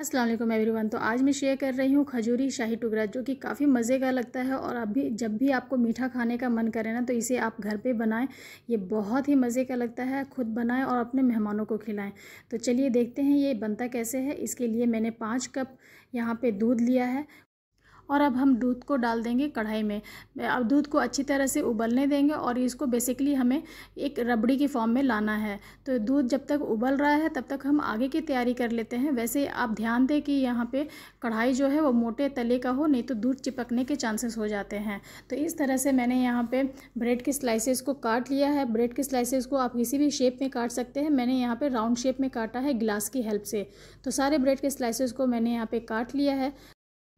Aslam one तो आज मैं शेयर कर रही हूँ खजूरी शाही टुकड़ा जो कि काफ़ी मज़े का लगता है और अब भी जब भी आपको मीठा खाने का मन करे ना तो इसे आप घर पे बनाएं ये बहुत ही मज़े का लगता है खुद बनाएं और अपने मेहमानों को खिलाएं तो चलिए देखते हैं ये बनता कैसे है इसके लिए मैंने पाँच कप यहाँ पे दूध लिया है और अब हम दूध को डाल देंगे कढ़ाई में अब दूध को अच्छी तरह से उबलने देंगे और इसको बेसिकली हमें एक रबड़ी के फॉर्म में लाना है तो दूध जब तक उबल रहा है तब तक हम आगे की तैयारी कर लेते हैं वैसे आप ध्यान दें कि यहाँ पे कढ़ाई जो है वो मोटे तले का हो नहीं तो दूध चिपकने के चांसेस हो जाते हैं तो इस तरह से मैंने यहाँ पे ब्रेड के स्लाइसेस को काट लिया है ब्रेड के स्लाइसेस को आप किसी भी शेप में काट सकते हैं मैंने यहाँ पर राउंड शेप में काटा है ग्लास की हेल्प से तो सारे ब्रेड के स्लाइसेस को मैंने यहाँ पे काट लिया है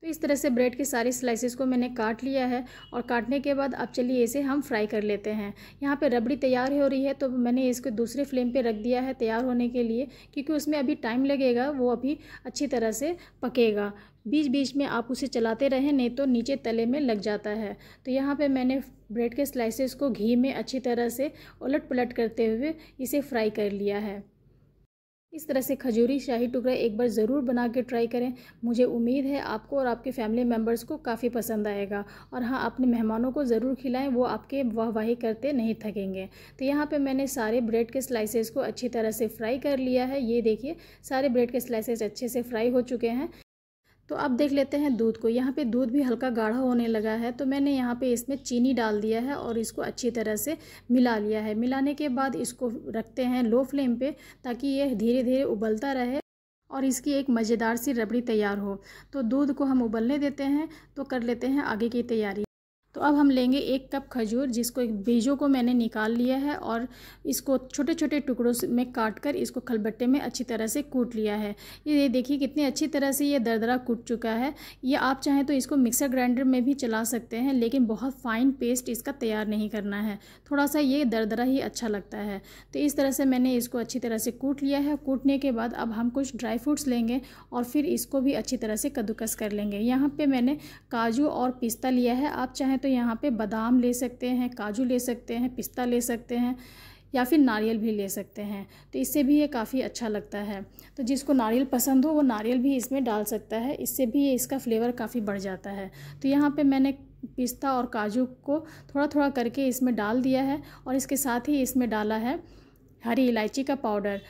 तो इस तरह से ब्रेड के सारे स्लाइसिस को मैंने काट लिया है और काटने के बाद अब चलिए इसे हम फ्राई कर लेते हैं यहाँ पे रबड़ी तैयार हो रही है तो मैंने इसको दूसरे फ्लेम पे रख दिया है तैयार होने के लिए क्योंकि उसमें अभी टाइम लगेगा वो अभी अच्छी तरह से पकेगा बीच बीच में आप उसे चलाते रहें नहीं तो नीचे तले में लग जाता है तो यहाँ पे मैंने ब्रेड के स्लाइसेस को घी में अच्छी तरह से उलट पलट करते हुए इसे फ्राई कर लिया है इस तरह से खजूरी शाही टुकड़ा एक बार ज़रूर बना के ट्राई करें मुझे उम्मीद है आपको और आपके फैमिली मेम्बर्स को काफ़ी पसंद आएगा और हाँ अपने मेहमानों को ज़रूर खिलाएं वो आपके वाहवाही करते नहीं थकेंगे तो यहाँ पे मैंने सारे ब्रेड के स्लाइसेस को अच्छी तरह से फ्राई कर लिया है ये देखिए सारे ब्रेड के स्लाइसेस अच्छे से फ्राई हो चुके हैं तो अब देख लेते हैं दूध को यहाँ पे दूध भी हल्का गाढ़ा होने लगा है तो मैंने यहाँ पे इसमें चीनी डाल दिया है और इसको अच्छी तरह से मिला लिया है मिलाने के बाद इसको रखते हैं लो फ्लेम पे ताकि ये धीरे धीरे उबलता रहे और इसकी एक मज़ेदार सी रबड़ी तैयार हो तो दूध को हम उबलने देते हैं तो कर लेते हैं आगे की तैयारी तो अब हम लेंगे एक कप खजूर जिसको एक बीजों को मैंने निकाल लिया है और इसको छोटे छोटे टुकड़ों में काट कर इसको खलबट्टे में अच्छी तरह से कूट लिया है ये देखिए कितनी अच्छी तरह से ये दरदरा कूट चुका है ये आप चाहें तो इसको मिक्सर ग्राइंडर में भी चला सकते हैं लेकिन बहुत फाइन पेस्ट इसका तैयार नहीं करना है थोड़ा सा ये दरदरा ही अच्छा लगता है तो इस तरह से मैंने इसको अच्छी तरह से कूट लिया है कूटने के बाद अब हम कुछ ड्राई फ्रूट्स लेंगे और फिर इसको भी अच्छी तरह से कद्दूकस कर लेंगे यहाँ पर मैंने काजू और पिस्ता लिया है आप चाहें तो तो यहाँ पे बादाम ले सकते हैं काजू ले सकते हैं पिस्ता ले सकते हैं या फिर नारियल भी ले सकते हैं तो इससे भी ये काफ़ी अच्छा लगता है तो जिसको नारियल पसंद हो वो नारियल भी इसमें डाल सकता है इससे भी ये इसका फ्लेवर काफ़ी बढ़ जाता है तो यहाँ पे मैंने पिस्ता और काजू को थोड़ा थोड़ा करके इसमें डाल दिया है और इसके साथ ही इसमें डाला है हरी इलायची का पाउडर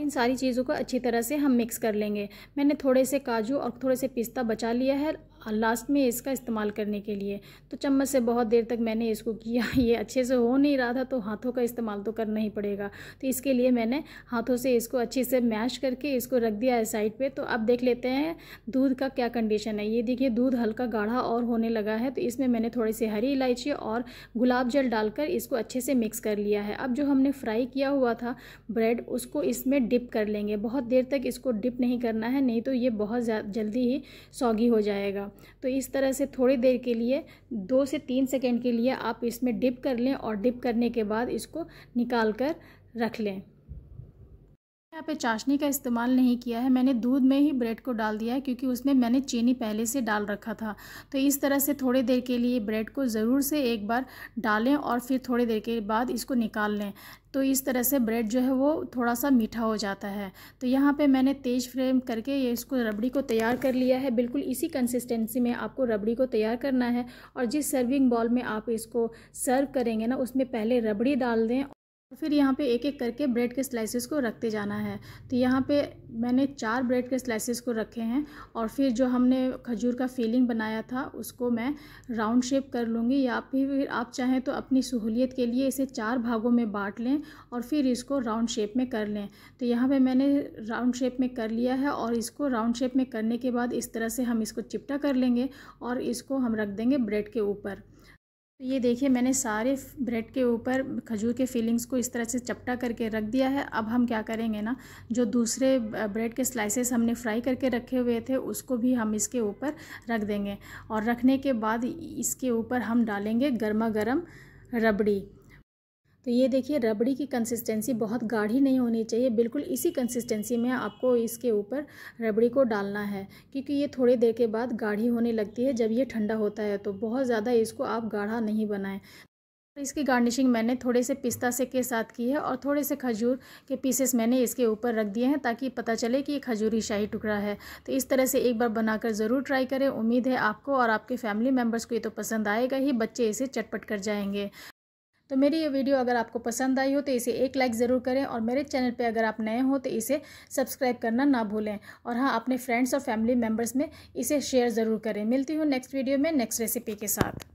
इन सारी चीज़ों को अच्छी तरह से हम मिक्स कर लेंगे मैंने थोड़े से काजू और थोड़े से पिस्ता बचा लिया है लास्ट में इसका इस्तेमाल करने के लिए तो चम्मच से बहुत देर तक मैंने इसको किया ये अच्छे से हो नहीं रहा था तो हाथों का इस्तेमाल तो करना ही पड़ेगा तो इसके लिए मैंने हाथों से इसको अच्छे से मैश करके इसको रख दिया है साइड पर तो अब देख लेते हैं दूध का क्या कंडीशन है ये देखिए दूध हल्का गाढ़ा और होने लगा है तो इसमें मैंने थोड़ी सी हरी इलायची और गुलाब जल डालकर इसको अच्छे से मिक्स कर लिया है अब जो हमने फ्राई किया हुआ था ब्रेड उसको इसमें डिप कर लेंगे बहुत देर तक इसको डिप नहीं करना है नहीं तो ये बहुत जल्दी ही सौगी हो जाएगा तो इस तरह से थोड़ी देर के लिए दो से तीन सेकेंड के लिए आप इसमें डिप कर लें और डिप करने के बाद इसको निकाल कर रख लें यहाँ पे चाशनी का इस्तेमाल नहीं किया है मैंने दूध में ही ब्रेड को डाल दिया है क्योंकि उसमें मैंने चीनी पहले से डाल रखा था तो इस तरह से थोड़ी देर के लिए ब्रेड को ज़रूर से एक बार डालें और फिर थोड़ी देर के बाद इसको निकाल लें तो इस तरह से ब्रेड जो है वो थोड़ा सा मीठा हो जाता है तो यहाँ पे मैंने तेज़ फ्लेम करके ये इसको रबड़ी को तैयार कर लिया है बिल्कुल इसी कंसिस्टेंसी में आपको रबड़ी को तैयार करना है और जिस सर्विंग बॉल में आप इसको सर्व करेंगे ना उसमें पहले रबड़ी डाल दें तो फिर यहाँ पे एक एक करके ब्रेड के स्लाइसेस को रखते जाना है तो यहाँ पे मैंने चार ब्रेड के स्लाइसेस को रखे हैं और फिर जो हमने खजूर का फीलिंग बनाया था उसको मैं राउंड शेप कर लूँगी या फिर आप चाहें तो अपनी सहूलियत के लिए इसे चार भागों में बांट लें और फिर इसको राउंड शेप में कर लें तो यहाँ पर मैंने राउंड शेप में कर लिया है और इसको राउंड शेप में करने के बाद इस तरह से हम इसको चिपटा कर लेंगे और इसको हम रख देंगे ब्रेड के ऊपर तो ये देखिए मैंने सारे ब्रेड के ऊपर खजूर के फीलिंग्स को इस तरह से चपटा करके रख दिया है अब हम क्या करेंगे ना जो दूसरे ब्रेड के स्लाइसेस हमने फ्राई करके रखे हुए थे उसको भी हम इसके ऊपर रख देंगे और रखने के बाद इसके ऊपर हम डालेंगे गर्मा गर्म रबड़ी तो ये देखिए रबड़ी की कंसिस्टेंसी बहुत गाढ़ी नहीं होनी चाहिए बिल्कुल इसी कंसिस्टेंसी में आपको इसके ऊपर रबड़ी को डालना है क्योंकि ये थोड़ी देर के बाद गाढ़ी होने लगती है जब ये ठंडा होता है तो बहुत ज़्यादा इसको आप गाढ़ा नहीं बनाएं तो इसकी गार्निशिंग मैंने थोड़े से पिस्ता से के साथ की है और थोड़े से खजूर के पीसेस मैंने इसके ऊपर रख दिए हैं ताकि पता चले कि ये खजूरी शाही टुकड़ा है तो इस तरह से एक बार बनाकर ज़रूर ट्राई करें उम्मीद है आपको और आपके फैमिली मेम्बर्स को ये तो पसंद आएगा ही बच्चे इसे चटपट कर जाएंगे तो मेरी ये वीडियो अगर आपको पसंद आई हो तो इसे एक लाइक ज़रूर करें और मेरे चैनल पर अगर आप नए हो तो इसे सब्सक्राइब करना ना भूलें और हाँ अपने फ्रेंड्स और फैमिली मेम्बर्स में इसे शेयर ज़रूर करें मिलती हूँ नेक्स्ट वीडियो में नेक्स्ट रेसिपी के साथ